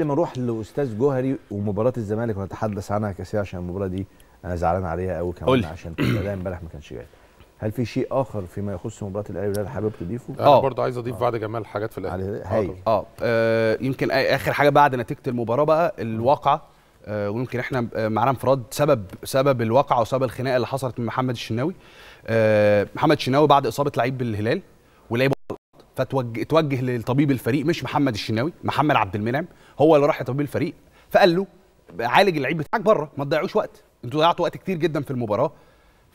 قبل ما نروح لاستاذ جوهري ومباراه الزمالك ونتحدث عنها كثير عشان المباراه دي انا زعلان عليها قوي كمان قولي. عشان الاداء امبارح ما كانش جيد هل في شيء اخر فيما يخص مباراه الاهلي والهلال حابب تضيفه؟ انا آه. برضه عايز اضيف آه. بعد جمال حاجات في الاهلي آه. آه. اه يمكن اخر حاجه بعد نتيجه المباراه بقى الواقعه آه ويمكن احنا آه، معانا انفراد سبب سبب الواقعه وسبب الخناقه اللي حصلت من محمد الشناوي آه محمد الشناوي بعد اصابه لعيب بالهلال ولعيب الصفقه توجه, توجه الفريق مش محمد الشناوي محمد عبد المنعم هو اللي راح لطبيب الفريق فقال له عالج اللعيب بتاعك بره ما تضيعوش وقت انتوا ضيعتوا وقت كتير جدا في المباراه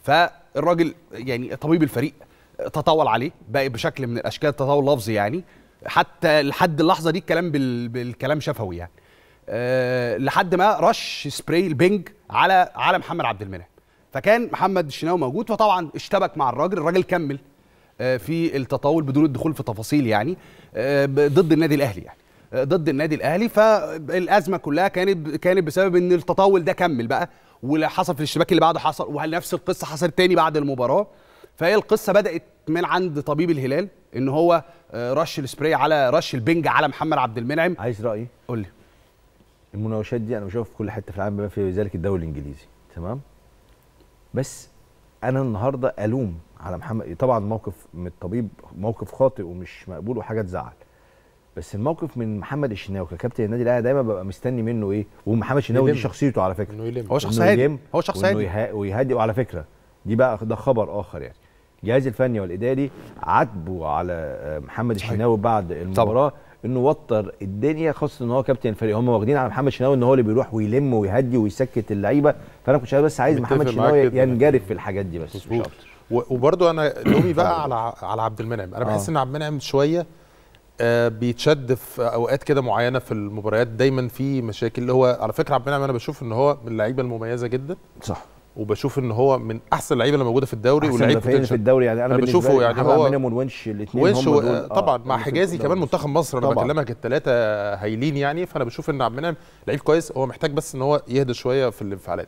فالراجل يعني طبيب الفريق تطاول عليه بقى بشكل من الاشكال تطاول لفظي يعني حتى لحد اللحظه دي الكلام بال... بالكلام شفوي يعني أه لحد ما رش سبراي البنج على على محمد عبد المنعم فكان محمد الشناوي موجود فطبعا اشتبك مع الراجل الراجل كمل آه، في التطاول بدون الدخول في تفاصيل يعني آه، ضد النادي الاهلي يعني آه، ضد النادي الاهلي فالازمه كلها كانت كانت بسبب ان التطاول ده كمل بقى واللي حصل في الاشتباك اللي بعده حصل وهل نفس القصه حصلت تاني بعد المباراه فهي القصه بدات من عند طبيب الهلال ان هو رش السبراي على رش البنج على محمد عبد المنعم عايز رايي قول لي المناوشات دي انا بشوفها في كل حته في العالم بما في ذلك الدوري الانجليزي تمام بس انا النهارده الوم على محمد طبعا موقف من الطبيب موقف خاطئ ومش مقبول وحاجه تزعل بس الموقف من محمد الشناوي ككابتن النادي الاهلي دايما ببقى مستني منه ايه ومحمد الشناوي دي شخصيته على فكره إنه هو شخص هادي هو شخص هادي ويهدي وعلى فكره دي بقى ده خبر اخر يعني الجهاز الفني والاداري عاتبوا على آه، محمد الشناوي بعد المباراه انه وتر الدنيا خاصه ان هو كابتن الفريق هم واخدين على محمد الشناوي ان هو اللي بيروح ويلم ويهدي ويسكت اللعيبه فانا كنت بس عايز محمد الشناوي ينجرف في الحاجات دي بس مش اكتر وبرضو انا لومي بقى على على عبد المنعم انا بحس آه. ان عبد المنعم شويه آه بيتشد في اوقات كده معينه في المباريات دايما في مشاكل اللي هو على فكره عبد المنعم انا بشوف ان هو من اللعيبه المميزه جدا صح وبشوف ان هو من احسن اللعيبه اللي موجوده في الدوري ولعيب في الدوري يعني انا, أنا بشوفه يعني هو منهم ونش الاثنين ونش و... آه، طبعا آه مع حجازي كمان منتخب مصر انا بكلمك الثلاثه هايلين يعني فانا بشوف ان عبد المنعم لعيب كويس هو محتاج بس ان هو يهدى شويه في الانفعالات